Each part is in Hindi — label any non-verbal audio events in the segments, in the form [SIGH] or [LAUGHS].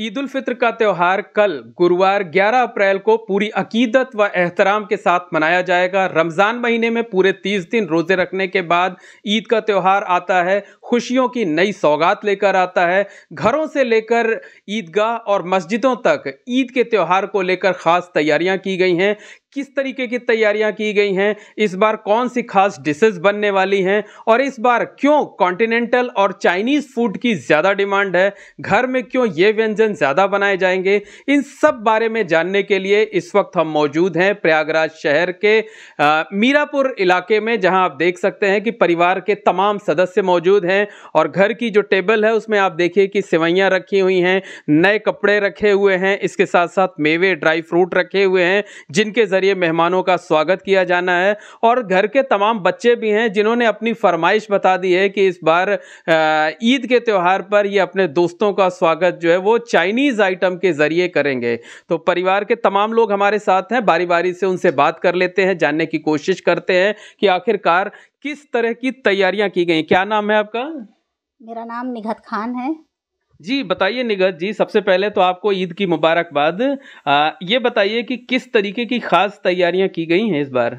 ईद उल फित्र का त्यौहार कल गुरुवार 11 अप्रैल को पूरी अकीदत व एहतराम के साथ मनाया जाएगा रमज़ान महीने में पूरे 30 दिन रोज़े रखने के बाद ईद का त्यौहार आता है खुशियों की नई सौगात लेकर आता है घरों से लेकर ईदगाह और मस्जिदों तक ईद के त्यौहार को लेकर ख़ास तैयारियां की गई हैं किस तरीके की तैयारियां की गई हैं इस बार कौन सी खास डिशेज बनने वाली हैं और इस बार क्यों कॉन्टिनेंटल और चाइनीज फूड की ज़्यादा डिमांड है घर में क्यों ये व्यंजन ज़्यादा बनाए जाएंगे इन सब बारे में जानने के लिए इस वक्त हम मौजूद हैं प्रयागराज शहर के आ, मीरापुर इलाके में जहां आप देख सकते हैं कि परिवार के तमाम सदस्य मौजूद हैं और घर की जो टेबल है उसमें आप देखिए कि सेवैयाँ रखी हुई हैं नए कपड़े रखे हुए हैं इसके साथ साथ मेवे ड्राई फ्रूट रखे हुए हैं जिनके जरिए जरिए मेहमानों का स्वागत किया जाना है और घर के तमाम बच्चे भी हैं जिन्होंने अपनी फरमाइश बता दी है कि इस बार ईद के त्यौहार पर ये अपने दोस्तों का स्वागत जो है वो चाइनीज आइटम के जरिए करेंगे तो परिवार के तमाम लोग हमारे साथ हैं बारी बारी से उनसे बात कर लेते हैं जानने की कोशिश करते हैं कि आखिरकार किस तरह की तैयारियां की गई क्या नाम है आपका मेरा नाम निघत खान है जी बताइए निगत जी सबसे पहले तो आपको ईद की मुबारकबाद ये बताइए कि किस तरीके की खास तैयारियां की गई हैं इस बार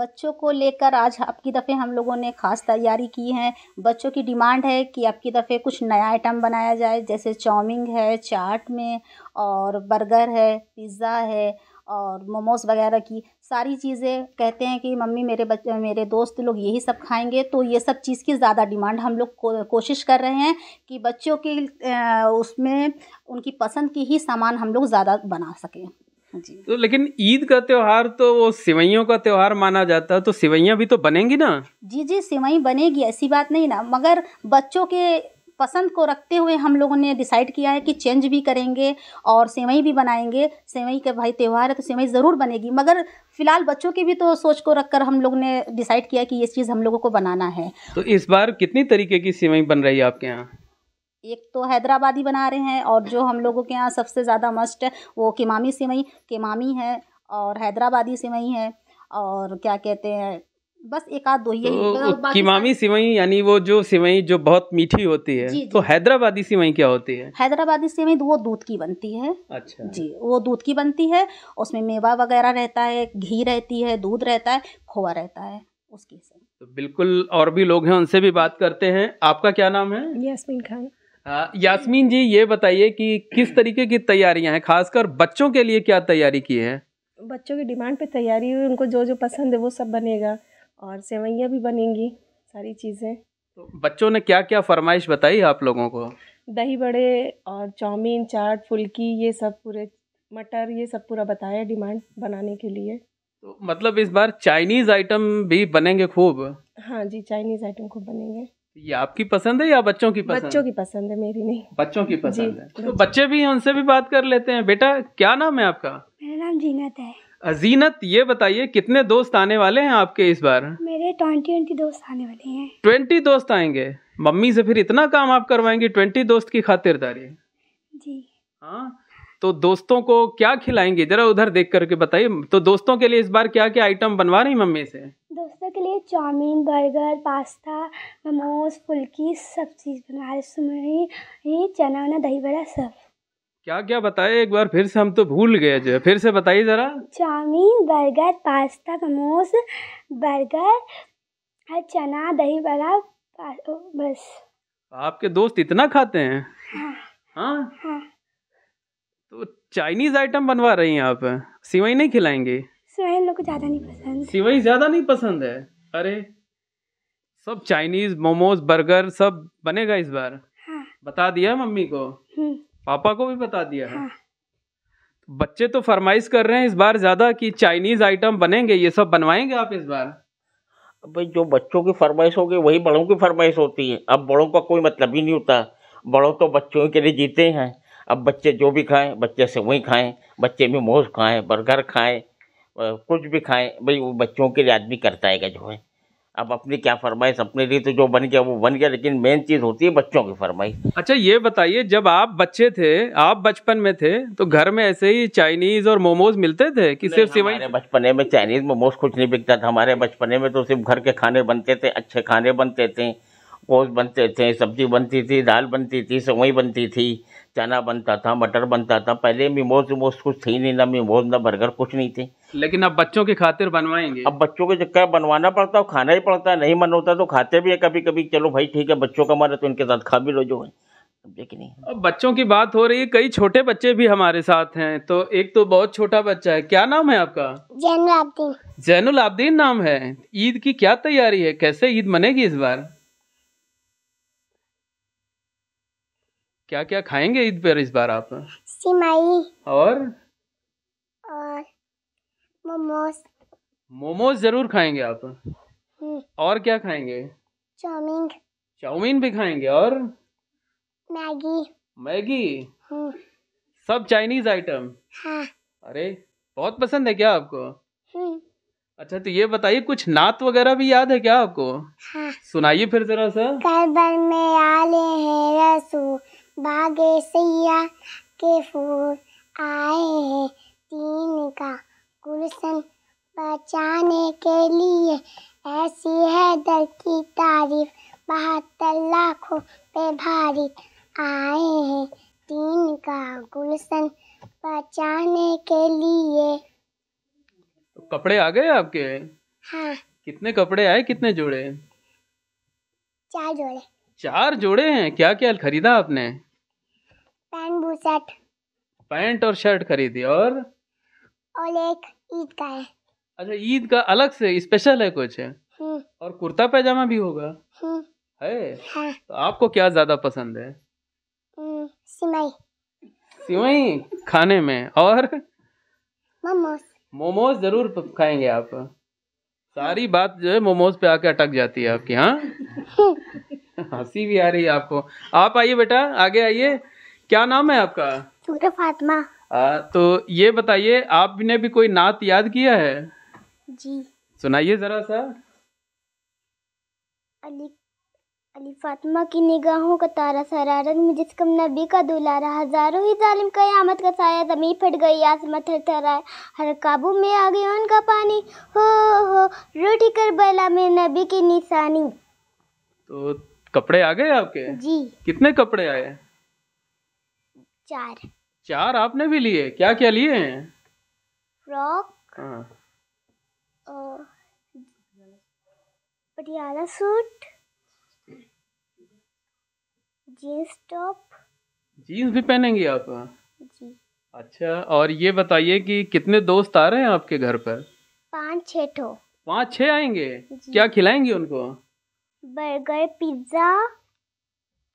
बच्चों को लेकर आज आपकी दफ़े हम लोगों ने खास तैयारी की है बच्चों की डिमांड है कि आपकी दफ़े कुछ नया आइटम बनाया जाए जैसे चाउमिन है चाट में और बर्गर है पिज़्ज़ा है और मोमोज वगैरह की सारी चीज़ें कहते हैं कि मम्मी मेरे बच्चे मेरे दोस्त लोग यही सब खाएंगे तो ये सब चीज़ की ज़्यादा डिमांड हम लोग को, कोशिश कर रहे हैं कि बच्चों की उसमें उनकी पसंद की ही सामान हम लोग ज़्यादा बना सकें जी तो लेकिन ईद का त्यौहार तो वो सिवैयों का त्यौहार माना जाता है तो सिवैयाँ भी तो बनेंगी ना जी जी सिवई बनेगी ऐसी बात नहीं ना मगर बच्चों के पसंद को रखते हुए हम लोगों ने डिसाइड किया है कि चेंज भी करेंगे और सेवई भी बनाएंगे सेवई का भाई त्यौहार है तो सेवई ज़रूर बनेगी मगर फिलहाल बच्चों की भी तो सोच को रखकर हम लोग ने डिसाइड किया कि ये चीज़ हम लोगों को बनाना है तो इस बार कितनी तरीके की सेवई बन रही है आपके यहाँ एक तो हैदराबादी बना रहे हैं और जो हम लोगों के यहाँ सबसे ज़्यादा मस्ट है वो किमामी सेवई किमामी है और हैदराबादी सेवई है और क्या कहते हैं बस एक आध दो ही तो किमामी सिवई यानी वो जो सिवई जो बहुत मीठी होती है जी, जी। तो हैदराबादी सिवई क्या होती है हैदराबादी सिवई तो वो दूध की बनती है अच्छा जी वो दूध की बनती है उसमें मेवा वगैरह रहता है घी रहती है दूध रहता है खोआ रहता है उसकी तो बिल्कुल और भी लोग हैं उनसे भी बात करते हैं आपका क्या नाम है यासमीन खान यासमीन जी ये बताइए कि किस तरीके की तैयारियां हैं खासकर बच्चों के लिए क्या तैयारी की है बच्चों की डिमांड पे तैयारी हुई उनको जो जो पसंद है वो सब बनेगा और सेवैयाँ भी बनेंगी सारी चीज़ें तो बच्चों ने क्या क्या फरमाइश बताई आप लोगों को दही बड़े और चाउमीन चाट फुल्की ये सब पूरे मटर ये सब पूरा बताया डिमांड बनाने के लिए तो मतलब इस बार चाइनीज आइटम भी बनेंगे खूब हाँ जी चाइनीज आइटम खूब बनेंगे ये आपकी पसंद है या बच्चों की पसंद बच्चों की पसंद है मेरी नहीं बच्चों की पसंद है तो बच्चे भी उनसे भी बात कर लेते हैं बेटा क्या नाम है आपका मेरा नाम जीनत है अजीनत ये बताइए कितने दोस्त आने वाले हैं आपके इस बार मेरे ट्वेंटी ट्वेंटी दोस्त आने वाले हैं ट्वेंटी दोस्त आएंगे मम्मी से फिर इतना काम आप करवाएंगे ट्वेंटी दोस्त की खातिरदारी जी हाँ तो दोस्तों को क्या खिलाएंगे जरा उधर देख करके बताइए तो दोस्तों के लिए इस बार क्या क्या आइटम बनवा रही मम्मी से दोस्तों के लिए चाउमीन बर्गर पास्ता मोमोज फुल्की सब चीज़ बना रही चना वना दही बड़ा सब क्या क्या बताया एक बार फिर से हम तो भूल गए जो है फिर से बताइए जरा chow mein burger pasta momos burger चना दही बड़ा बस आपके दोस्त इतना खाते हैं हाँ, हाँ? हाँ। तो चाइनीज आइटम बनवा रही हैं आप सिवई नहीं खिलाएंगे सिवई लोग ज्यादा नहीं पसंद सिवई ज्यादा नहीं पसंद है अरे सब चाइनीज मोमोज बर्गर सब बनेगा इस बार हाँ। बता दिया मम्मी को हम्म। पापा को भी बता दिया है हाँ। बच्चे तो फरमाइश कर रहे हैं इस बार ज्यादा कि चाइनीज आइटम बनेंगे ये सब बनवाएंगे आप इस बार भाई जो बच्चों की फरमाइश होगी वही बड़ों की फरमाइश होती है अब बड़ों का कोई मतलब ही नहीं होता बड़ों तो बच्चों के लिए जीते हैं अब बच्चे जो भी खाएं बच्चे से वही खाएं बच्चे में मोज खाएं बर्गर खाएं कुछ भी खाएं भाई वो बच्चों के लिए आदमी करता है जो है अब अपनी क्या फरमाइश अपने लिए तो जो बन गया वो बन गया लेकिन मेन चीज होती है बच्चों की फरमाइश अच्छा ये बताइए जब आप बच्चे थे आप बचपन में थे तो घर में ऐसे ही चाइनीज और मोमोज मिलते थे कि सिर्फ सिवाई बचपने में चाइनीज मोमोज कुछ नहीं बिकता था हमारे बचपने में तो सिर्फ घर के खाने बनते थे अच्छे खाने बनते थे गोश्त बनते थे सब्जी बनती थी दाल बनती थी सेवई बनती थी चना बनता था मटर बनता था पहले मिमोज विमोज कुछ थी नहीं ना मोमोज ना बर्गर कुछ नहीं थे लेकिन अब बच्चों की खातिर बनवाएंगे अब बच्चों के चक्कर बनवाना पड़ता है खाना ही पड़ता है नहीं मन होता तो खाते भी है कभी कभी चलो भाई ठीक है बच्चों का मन है तो इनके साथ खा भी लो जो है नहीं अब बच्चों की बात हो रही है कई छोटे बच्चे भी हमारे साथ हैं तो एक तो बहुत छोटा बच्चा है क्या नाम है आपका जैनुल आब्दीन नाम है ईद की क्या तैयारी है कैसे ईद मनेगी इस बार क्या क्या खाएंगे ईद पर इस बार आप सिमाई और और मोमोज मोमोज जरूर खाएंगे आप हम्म। और क्या खाएंगे चाउमीन चाउमीन भी खाएंगे और मैगी मैगी हम्म। सब चाइनीज आइटम हाँ। अरे बहुत पसंद है क्या आपको हम्म। अच्छा तो ये बताइए कुछ नात वगैरह भी याद है क्या आपको हाँ। सुनाइए फिर जरा सा में आले हैं रसू बागे सैया के फूल आए हैं तीन का गुलशन बचाने के लिए ऐसी है दर की तारीफ बहत्तर लाखों पे भारी आए हैं तीन का गुलशन बचाने के लिए तो कपड़े आ गए आपके हाँ कितने कपड़े आए कितने जोड़े चार जोड़े चार जोड़े हैं क्या क्या खरीदा आपने पैंट शर्ट पैंट और शर्ट खरीदी और और एक ईद का है अच्छा ईद का अलग से स्पेशल है कुछ है हम्म। और कुर्ता पैजामा भी होगा हम्म। है हाँ। तो आपको क्या ज्यादा पसंद है हम्म, सिमई सिमई खाने में और मोमोज मोमोज जरूर खाएंगे आप हाँ। सारी बात जो है मोमोज पे आके अटक जाती है आपकी हाँ [LAUGHS] हंसी भी आ रही है आपको आप आइए बेटा आगे आइए क्या नाम है आपका फातिमा आ, तो ये बताइए आपने भी कोई नात याद किया है जी सुनाइए जरा सा अली अली फातिमा की निगाहों का तारा सरारत में जिसकम नबी का दुलारा हजारों ही जालिम कयामत का साया जमीन फट गई आसमत थर थराए हर काबू में आ गया उनका पानी हो हो रोटी कर बला में नबी की निशानी तो कपड़े आ गए आपके जी कितने कपड़े आए चार चार आपने भी लिए क्या क्या लिए हैं फ्रॉक हाँ। Patiala suit jeans top jeans भी पहनेंगी आप जी अच्छा और ये बताइए कि कितने दोस्त आ रहे हैं आपके घर पर पाँच छः ठो पाँच छः आएंगे क्या खिलाएंगे उनको burger pizza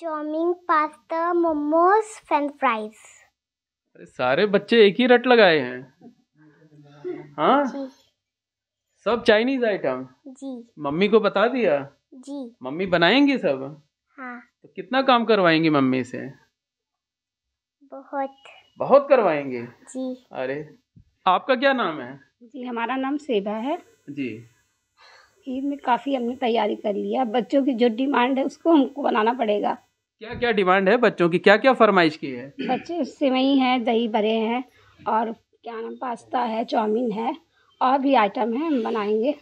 chow mein pasta momos French fries अरे सारे बच्चे एक ही रट लगाए हैं हाँ सब चाइनीज आइटम जी मम्मी को बता दिया जी मम्मी बनाएंगी सब हाँ तो कितना काम करवाएंगी मम्मी से बहुत बहुत करवाएंगे जी अरे आपका क्या नाम है जी हमारा नाम सेबा है जी ईद में काफ़ी हमने तैयारी कर लिया बच्चों की जो डिमांड है उसको हमको बनाना पड़ेगा क्या क्या डिमांड है बच्चों की क्या क्या फरमाइश की है बच्चे सिवई हैं दही बड़े हैं और क्या नाम पास्ता है चाउमीन है और भी आइटम है हम बनाएंगे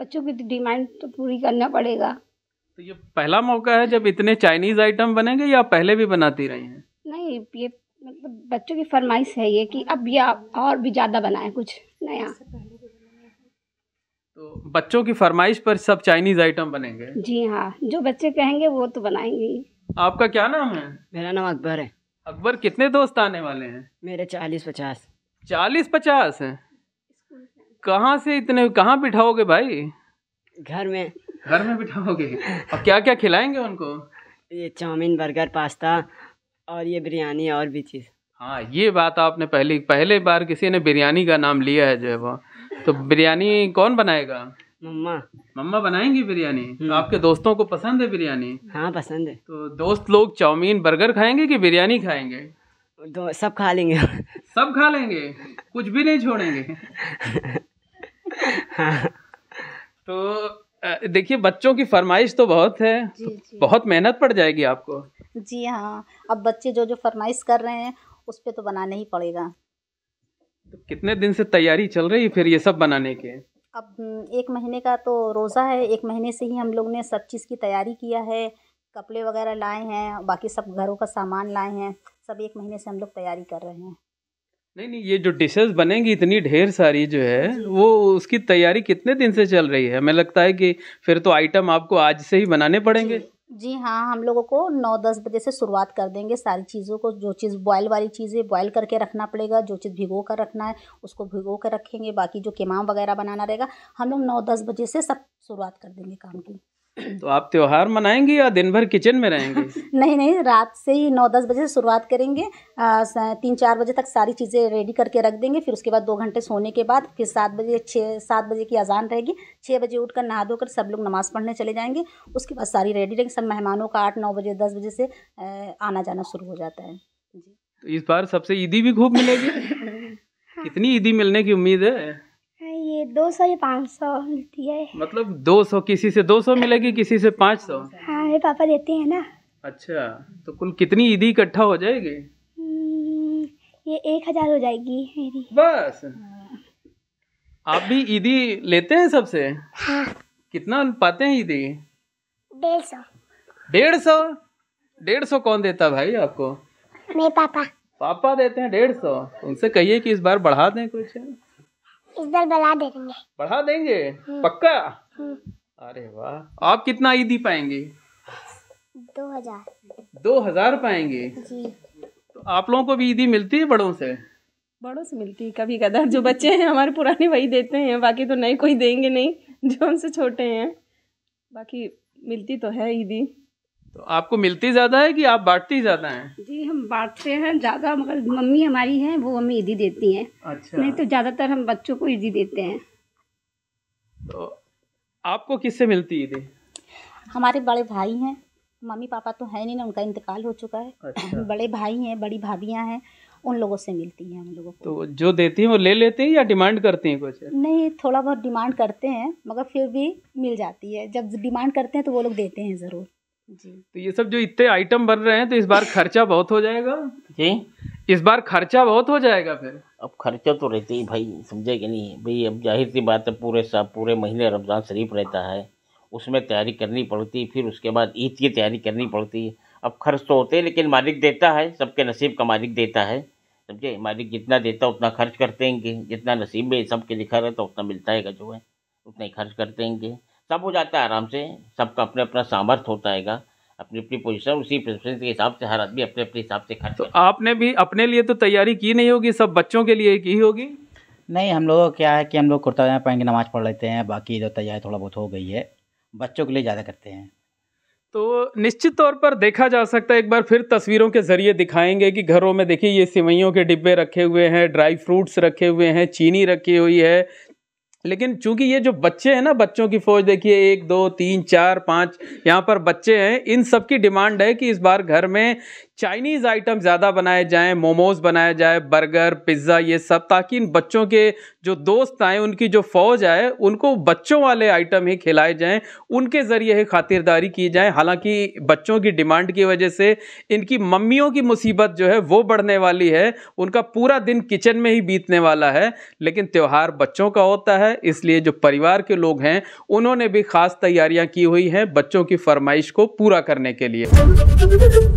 बच्चों की डिमांड तो पूरी करना पड़ेगा तो ये पहला मौका है जब इतने चाइनीज आइटम बनेंगे या पहले भी बनाती रही हैं नहीं ये मतलब बच्चों की फरमाइश है ये कि अब या और भी ज़्यादा बनाए कुछ नया तो बच्चों की फरमाइश पर सब चाइनीज आइटम बनेंगे जी हाँ जो बच्चे कहेंगे वो तो बनाएंगे ही आपका क्या नाम है मेरा नाम अकबर है अकबर कितने दोस्त आने वाले हैं मेरे चालीस पचास चालीस पचास है कहाँ से इतने कहाँ बिठाओगे भाई घर में घर में बिठाओगे और क्या क्या खिलाएंगे उनको ये चाउमीन बर्गर पास्ता और ये बिरयानी और भी चीज़ हाँ ये बात आपने पहली पहले बार किसी ने बिरयानी का नाम लिया है जो है वो तो बिरयानी कौन बनाएगा मम्मा मम्मा बनाएंगी बिरयानी तो हम्म। आपके दोस्तों को पसंद है बिरयानी हाँ पसंद है तो दोस्त लोग चाउमीन बर्गर खाएंगे कि बिरयानी खाएंगे दो सब खा लेंगे सब खा लेंगे कुछ भी नहीं छोड़ेंगे हाँ। तो देखिए बच्चों की फरमाइश तो बहुत है जी, तो जी। बहुत मेहनत पड़ जाएगी आपको जी हाँ अब बच्चे जो जो फरमाइश कर रहे हैं उस पर तो बनाना ही पड़ेगा तो कितने दिन से तैयारी चल रही है फिर ये सब बनाने के अब एक महीने का तो रोज़ा है एक महीने से ही हम लोग ने सब चीज़ की तैयारी किया है कपड़े वगैरह लाए हैं बाकी सब घरों का सामान लाए हैं सब एक महीने से हम लोग तैयारी कर रहे हैं नहीं नहीं ये जो डिशेस बनेंगी इतनी ढेर सारी जो है वो उसकी तैयारी कितने दिन से चल रही है हमें लगता है कि फिर तो आइटम आपको आज से ही बनाने पड़ेंगे जी हाँ हम लोगों को नौ दस बजे से शुरुआत कर देंगे सारी चीज़ों को जो चीज़ बॉयल वाली चीज़ें बॉयल करके रखना पड़ेगा जो चीज़ भिगो कर रखना है उसको भिगो कर रखेंगे बाकी जो केमाम वगैरह बनाना रहेगा हम लोग नौ दस बजे से सब शुरुआत कर देंगे काम की तो आप त्योहार मनाएंगे या दिन भर किचन में रहेंगे [LAUGHS] नहीं नहीं रात से ही नौ दस बजे से शुरुआत करेंगे तीन चार बजे तक सारी चीज़ें रेडी करके रख देंगे फिर उसके बाद दो घंटे सोने के बाद फिर सात बजे छः सात बजे की अजान रहेगी छः बजे उठकर नहा धोकर सब लोग नमाज़ पढ़ने चले जाएंगे उसके बाद सारी रेडी रहेंगे सब मेहमानों का आठ नौ बजे दस बजे से आना जाना शुरू हो जाता है जी तो इस बार सबसे ईदी भी खूब मिलेगी कितनी [LAUGHS] ईदी मिलने की उम्मीद है ये दो सौ या पाँच सौ मिलती है मतलब दो सौ किसी से दो सौ मिलेगी किसी से पाँच सौ हाँ मेरे पापा देते हैं ना अच्छा तो कुल कितनी ईदी इकट्ठा हो जाएगी हम्म, ये एक हजार हो जाएगी मेरी बस हाँ। आप भी ईदी लेते हैं सबसे हाँ। कितना पाते हैं ईदी डेढ़ सौ डेढ़ सौ डेढ़ सौ कौन देता भाई आपको मेरे पापा पापा देते हैं डेढ़ सौ उनसे कहिए कि इस बार बढ़ा दें कुछ इस बार बढ़ा देंगे बढ़ा देंगे हम्म। पक्का हम्म। अरे वाह आप कितना ईदी पाएंगे दो हजार दो हजार पाएंगे जी तो आप लोगों को भी ईदी मिलती है बड़ों से बड़ों से मिलती है कभी कदर जो बच्चे हैं हमारे पुराने वही देते हैं बाकी तो नए कोई देंगे नहीं जो हमसे छोटे हैं बाकी मिलती तो है ईदी तो आपको मिलती ज्यादा है कि आप बांटती ज्यादा हैं जी हम बांटते हैं ज्यादा मगर मम्मी हमारी है वो हमें ईदी देती हैं अच्छा नहीं तो ज्यादातर हम बच्चों को ईदी देते हैं तो आपको किससे मिलती ईदी हमारे बड़े भाई हैं मम्मी पापा तो है नहीं ना उनका इंतकाल हो चुका है अच्छा। बड़े भाई हैं बड़ी भाभियाँ हैं उन लोगों से मिलती हैं हम लोगों को तो जो देती हैं वो ले लेते हैं या डिमांड करती हैं कुछ है? नहीं थोड़ा बहुत डिमांड करते हैं मगर फिर भी मिल जाती है जब डिमांड करते हैं तो वो लोग देते हैं ज़रूर जी तो ये सब जो इतने आइटम बन रहे हैं तो इस बार खर्चा बहुत हो जाएगा जी इस बार खर्चा बहुत हो जाएगा फिर अब खर्चा तो रहते ही भाई समझे कि नहीं भाई अब जाहिर सी बात है पूरे साहब पूरे महीने रमज़ान शरीफ रहता है उसमें तैयारी करनी पड़ती फिर उसके बाद ईद की तैयारी करनी पड़ती है अब खर्च तो होते लेकिन मालिक देता है सबके नसीब का मालिक देता है समझे मालिक जितना देता है उतना खर्च करते हैं जितना नसीब में सबके लिखा रहता उतना मिलता है जो है उतना ही खर्च करते हैं सब हो जाता है आराम से सबका अपने अपना सामर्थ्य होता है अपनी अपनी पोजिशन उसी प्रेफरेंस के हिसाब से हर आदमी अपने अपने हिसाब से खर्च तो आपने भी अपने लिए तो तैयारी की नहीं होगी सब बच्चों के लिए की होगी नहीं हम लोग क्या है कि हम लोग कुर्ता पहन के नमाज़ पढ़ लेते हैं बाकी जो तैयारी थोड़ा बहुत हो गई है बच्चों के लिए ज़्यादा करते हैं तो निश्चित तौर पर देखा जा सकता है एक बार फिर तस्वीरों के ज़रिए दिखाएंगे कि घरों में देखिए ये सिवैयों के डिब्बे रखे हुए हैं ड्राई फ्रूट्स रखे हुए हैं चीनी रखी हुई है लेकिन चूंकि ये जो बच्चे हैं ना बच्चों की फौज देखिए एक दो तीन चार पाँच यहाँ पर बच्चे हैं इन सब की डिमांड है कि इस बार घर में चाइनीज़ आइटम ज़्यादा बनाए जाएं मोमोज़ बनाए जाए बर्गर पिज़्ज़ा ये सब ताकि इन बच्चों के जो दोस्त आए उनकी जो फौज आए उनको बच्चों वाले आइटम ही खिलाए जाएं उनके ज़रिए ही खातिरदारी की जाए हालांकि बच्चों की डिमांड की वजह से इनकी मम्मियों की मुसीबत जो है वो बढ़ने वाली है उनका पूरा दिन किचन में ही बीतने वाला है लेकिन त्यौहार बच्चों का होता है इसलिए जो परिवार के लोग हैं उन्होंने भी ख़ास तैयारियाँ की हुई हैं बच्चों की फरमाइश को पूरा करने के लिए